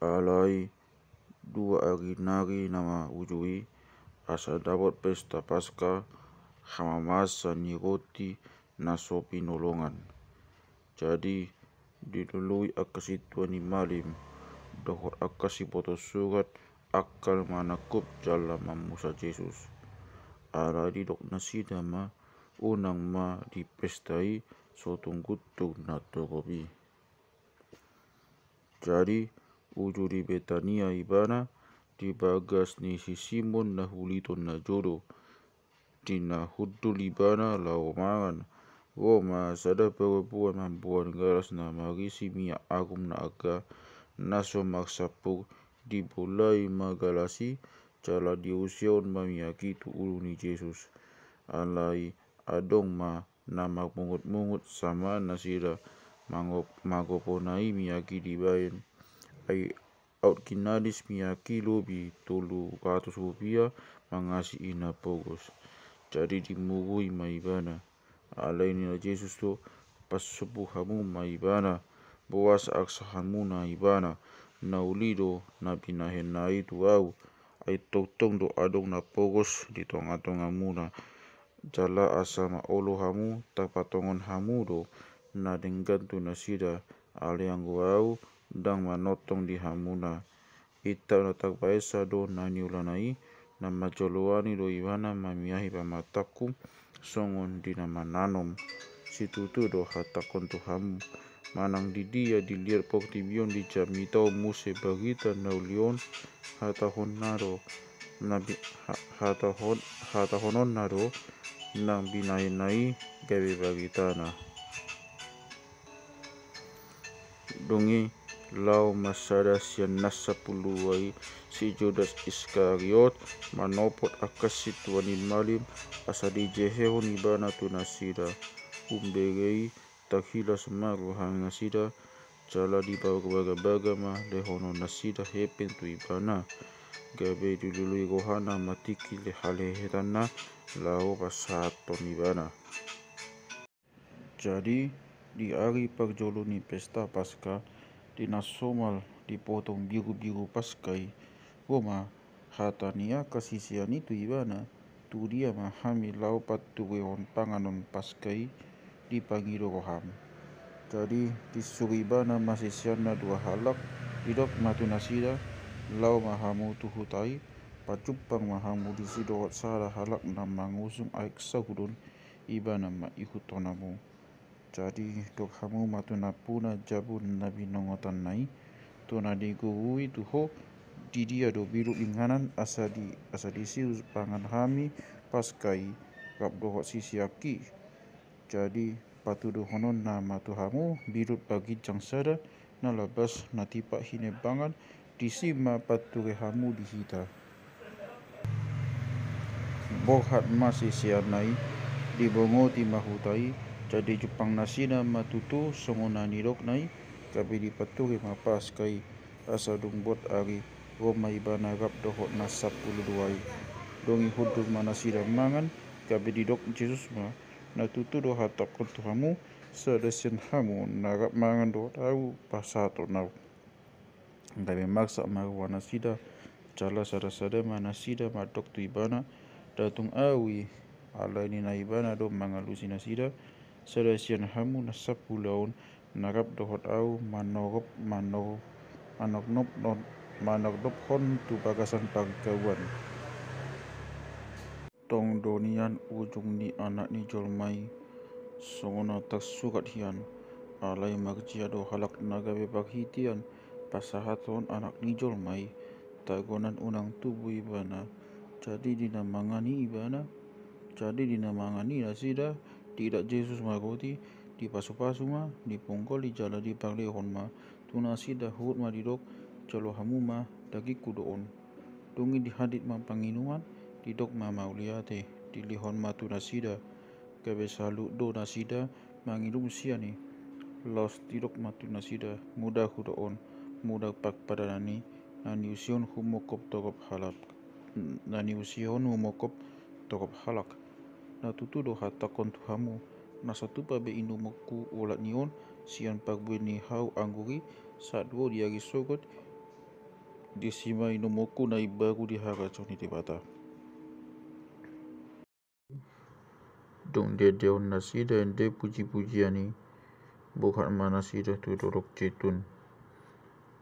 alai dua nari nama ujui asa dapat pesta pasca hamamas saniroti nasopi nolongan. Jadi didului akasi tuan malim dohor akasi foto surat akal manakup jalan Musa Yesus. Ala di dok nasi dama unang ma di dipestai sotong gutung nato kopi. Jadi ujuri Betania ibana di bagas ni sisimun nahuliton najoro di hudu ibana laumangan wo ma sada pewepuan mampuan garas na marisi mia agum na aga naso maksapu di bulai magalasi cala diusion mamiaki tu uluni Yesus alai adong ma nama mungut-mungut sama nasira mangop magoponai miyaki dibayen ai outkinadis mia kilo bi tolu katus rupiah mangasi ina pogos jadi dimurui maibana alainina Yesus to subuh hamu maibana boas aksahamu na ibana naulido na na itu au ai totong do adong na pogos di tonga-tonga muna jala asama olo hamu tapatongon hamu do na denggan tu nasida ale anggo au dang manotong di hamuna ita no takpaesa do nani ulanai na majoloani do ibana mamiahi pamataku songon dina mananom situtu do hatakon tuhamu manang didia ya dilir poktibion di jamita muse bagita naulion hatahon naro nabi hatahon hatahonon naro nang binai-nai gawe bagitana dongi Lau masada siyanna sapuluwai si Judas Iskariot manopot akasit wanin malim asadi jehero nibana tunasida umberei takhila semaru hangasida jala di baga ma lehono nasida hepen tu ibana gabe dulului rohana matiki le halehetana lao pasato nibana jadi di hari ni pesta pasca di nasomal dipotong biru-biru paskai Roma hatania ibana tuibana turia mahami laupat tuweon panganon paskai di pangiroham tadi disuribana masisiana dua halak matu matunasida lau mahamu tuhutai pacupang mahamu disidowat sara halak nam mangusung aik gudun ibana ma jadi, tok hamu napu na jabu nabi nongotan nai tona di gowui tu ho dia do biru inghanan asadi asadi siu pangan hami paskai kap dohok sisi aki jadi patu na matu hamu biru bagi jangsara na labas na tipak hine bangan disima patu hamu dihita bohat masih bongo dibongo mahutai jadi Jepang nasina matutu nai doknai kabi dipaturi mapas kai asa bot ari Roma ibana rap dohot na sapulu duai dongi hudur dan mangan di dok Jesus ma natutu doha takut hamu sedesen hamu naga mangan do au pasato nau tapi maksa marwana sida cala sada sada mana sida dok tu ibana datung awi ala ini doh do mangalusinasida sida Salesian hamu nasab sapulaon narap dohot au manogop manog manognop non tu tubagasan pangkawan. Tong donian ujung ni anak ni jolmai songona tak sukat hian alai magjia do halak naga bebak pasahaton anak ni jolmai tagonan unang tubuh ibana jadi dinamangani ibana jadi dinamangani nasida tidak Jesus magoti, di pasu-pasu ma, di punggol di jala di parlehon ma, tunasi dahut ma didok, calo hamu ma, dagi kudoon. Dungi di hadit ma panginuan, didok ma mauliate, di lihon ma tunasida, kebesalu do nasida, mangilum siani. Los didok ma tunasida, muda kudoon, muda pak padanani, nani usion humokop tokop halak. Nani usion humokop tokop halak na tutudo hatta kontuhamu na satupa pabe inu moku ulat nion sian pagwe ni hau angguri sadwo di ari sogot di sima inu moku na ibaru di harajo ni tebata dong dia deon nasi dan dia puji-pujian ni bukan mana sida tu dorok cetun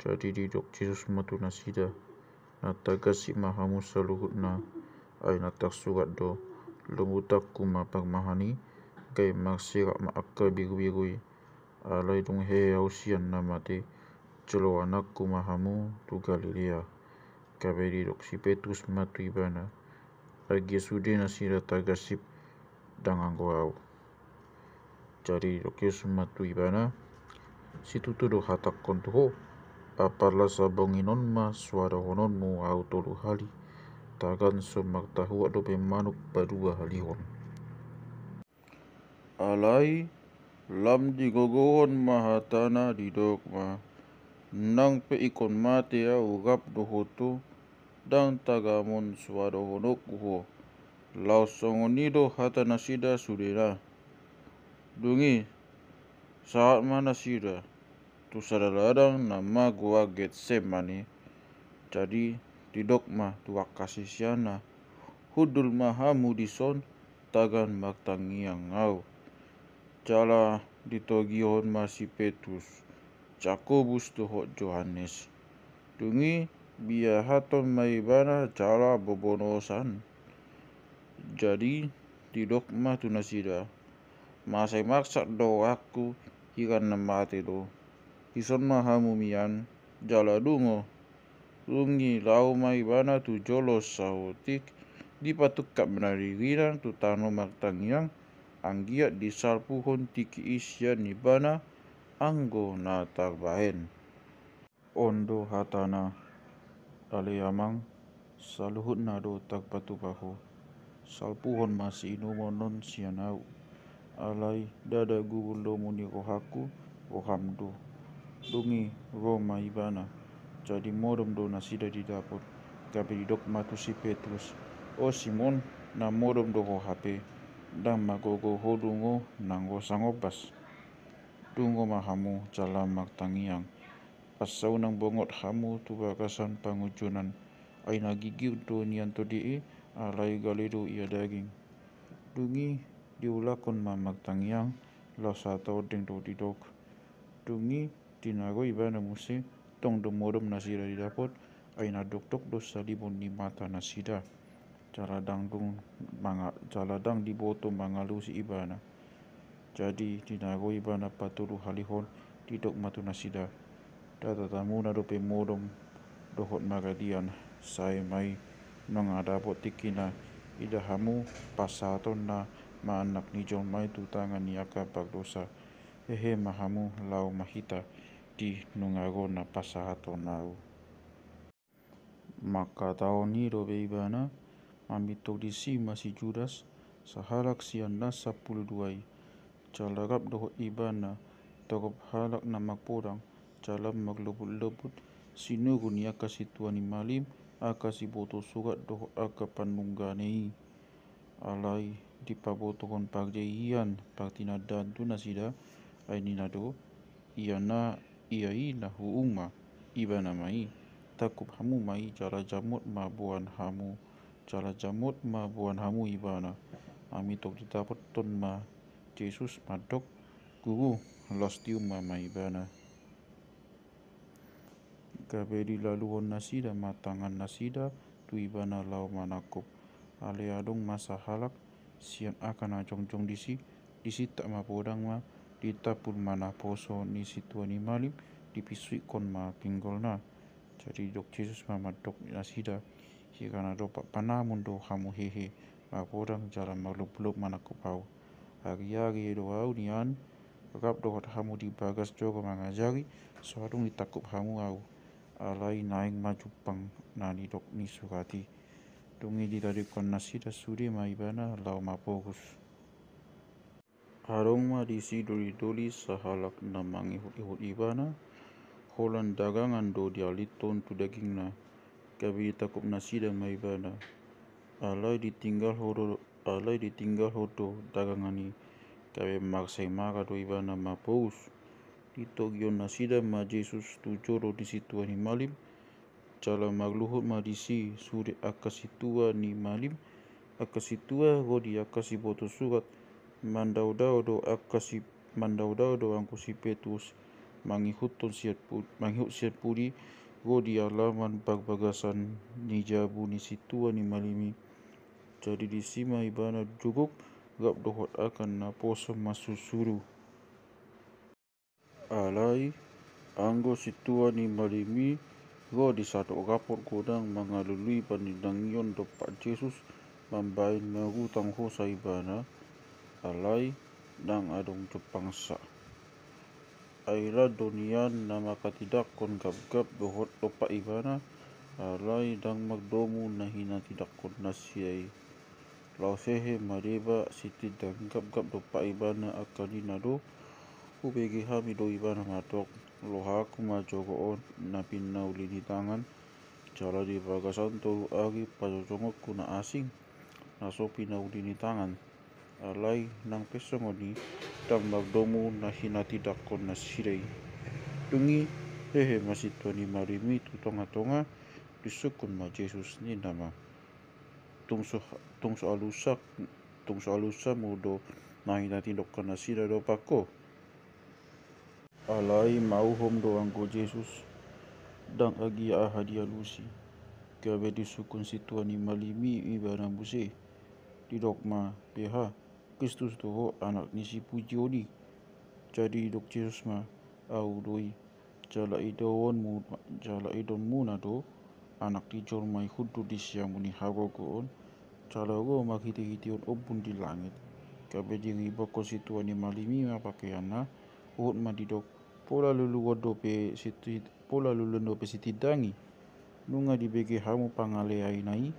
jadi di dok Yesus matu nasida nataga si mahamu na. ay natak surat do lumutakuma pagmahani kai maksira ma akka biru-birui alai tung he ausian namate cholo anak kumahamu tu Galilea kaberi doksi petus matuibana agi sude nasira tagasip dangango au cari doksi matuibana si do hatak kontuho apalah sabonginon ma suara hononmu au tolu hali semak tahu ado pe manuk padua halihon alai lam di gogohon mahatana di dokma nang pe ikon ya ugap do hoto dang tagamon suado honok ho lau songonido hata nasida sudena dungi saat mana sida tu sadaladang nama gua getsemani jadi didogma tua siana, hudul maha mudison tagan yang ngau cala ditogihon masih petus cakobus tuho Johannes dungi biahaton maibana cala bobonosan jadi didogma tunasida masai maksa doaku hikan namati do ison maha mumian jala dungo lungi laumai bana tu jolos sautik menari wiran tu tano yang anggiat di sarpuhon tiki isya nibana anggo na tarbahen ondo hatana aleyamang saluhut nado tak patupaho salpuhon masih monon sianau alai dada do muni rohaku rohamdo dungi roma ibana jadi morum do sida di dapur gabe di dok matu si Petrus o Simon na morum do ho hape dan magogo ho dungo nango sangobas dungo mahamu jalan maktangiang pasau nang bongot hamu bagasan pangujunan ay nagigi do niyan to di alay galido iya daging dungi diulakon mamagtangiang lo sa tao ding do didok dungi tinago iba na musi tong dumorum nasira dapot aina doktok dosa libon ni mata nasida cara dangdung manga cara dang di boto mangalusi ibana jadi dinago ibana patulu halihon didok matu nasida data na dope modom dohot magadian sai mai nongadapot tikina idahamu pasaton na maanak ni Mai tutangan ni aka pagdosa. Hehe mahamu lau mahita ti nungago napasahato nau. Makataoni robeibana mamitodisi masih Judas sahalak sianda sapul duai. Calarap doho ibana togop halak na kurang calam maglebut-lebut sinugun gunia kasih tuani malim akasi boto surat doho aka panungganei. Alai di pabotohon pagdeian partina dan tunasida ainina do iana i ainahu umma i ibana mai takub hamu mai cara jamut ma buan hamu cara jamut ma buan hamu ibana. bana ami tok ditapot ton ma Jesus madok guru los diuma ma i bana kabedi nasi nasida matangan nasida ibana lau manakop ale adong masa halak sian akan ajong jong disi disi tak mapodang ma ditapun mana poso ni situ ni malim dipisui kon ma na jadi dok Yesus mama dok nasida karena do panah mundo hamu hehe ma podang jalan malu lup mana kupau hari-hari doa unian nian Rab kamu di bagas jogo mangajari suarung takup hamu au alai naing maju pang nani dok ni sukati dungi didari kon nasida suri ibana lau mapogus harong ma disi duri doli sahalak na ihut ihut ibana holan dagangan do dia liton tu dagingna kabi takup nasi dan maibana alai ditinggal horo alai ditinggal hodo dagangani kabi maksai maka do ibana ma paus nasi dan ma Jesus tujoro di situ malim cala magluhut ma disi suri akasitua ni malim akasitua godi akasi boto surat mandaudaudo akkasi mandaudaudo ankusipetus mangihutun siat puri mangihut siat puri godi alaman pagbagasan nijabu ni situa ni malimi jadi di sima ibana cukup gap dohot akan na poso masusuru alai anggo situa ni malimi di satu kapor kodang mangalului pandidang yon Pak Yesus mambain magutang ho saibana alai dang adong tupangsa Aira dunia nama katidak kon gab-gab dohot lopa ibana alai dang magdomu nahina tidak kon nasiai lausehe mariba siti dang gab-gab dopa ibana akanina do ubegi hami do ibana matok lohaku majogoon napinna ni tangan jala di bagasan tolu agi pajojongot kuna asing naso ni tangan alay ng pesongoni tam domo na hinatidak ko na siray. Tungi hehe masito ni marimi tutonga-tonga disukun ma Jesus ni nama. Tungso tungso alusak tungso alusa mudo na hinatidok ko na siray do pako. Alay mauhom doang ko Jesus dang agi ahadi alusi. Kabe disukun situani malimi ibarang busi. Didok ma pihak Kristus toho anak ni pujioli. Jadi dok Yesus ma au doi. Jala idawon mu jala idon mu na do anak di jormai hudu di siang muni hago goon. Jala go makiti on obun di langit. Kabe diri bako situani malimi ma ana. Uut ma dok pola lulu wadope situ pola lulu dope sitidangi. Nunga di bege hamu pangaleai nai.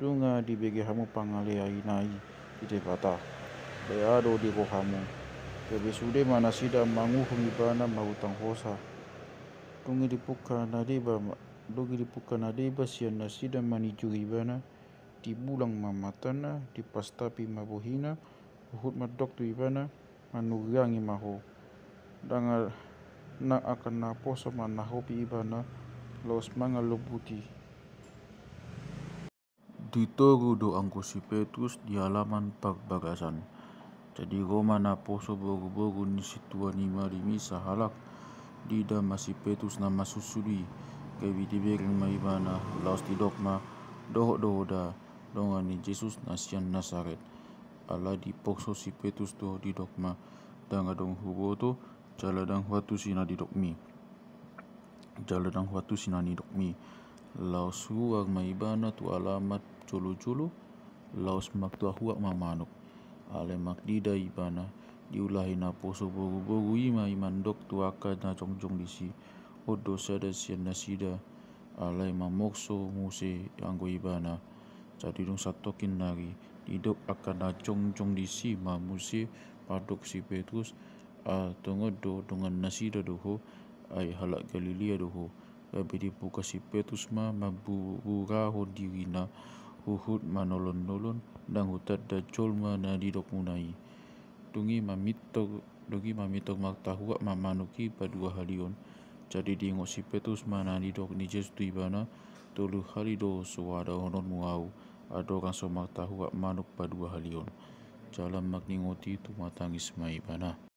Dunga di bege hamu pangaleai nai ite fata da yaɗo de ko mana to ɓe suuɗe mana sida manguho tangkosa. bana mahutan nadi dogidi pukkana deba nadi pukkana deba nasi sida mani curi bana Di bulang mamatana pasta pi mabohina uhut madok tu ibana manugangi maho dangar na akan na sama manahopi ibana los mangalubuti ditoru doang si Petrus di halaman perbagasan. Jadi Roma na poso boru-boru ni situa ni marimi sahalak di damasi Petrus nama susudi kebi tibering maibana laos di dogma doho doho da dongani Jesus nasian Nazaret. Ala di poso si Petrus doho di dogma dan adong huboto jaladang huatu sina di dogmi. Jaladang huatu sina ni dogmi laos huwag maibana tu alamat culu culu laos mak tua huwag mamanuk ale mak dida ibana diulahi na poso bogu bogu ima imandok tuaka na congjong disi odo sada sian nasida ale mamokso muse anggo ibana jadi dong satokin nari didok akan na congjong disi ma padok si petrus a tongodo dengan nasida doho ay halak galilea doho Ebe di buka si petus ma mabura ho Uhud ma nolon-nolon dan hutat da jol ma na didok munai Dungi ma mitok Dungi ma mitok mak tahua ma manuki pa dua halion Jadi di ngok si petus ma na didok ni jes tu ibana Tolu halido suwa honon muau Ada orang so ma tahua manuk pa dua halion Jalan mak ngoti tu ma tangis ma ibanah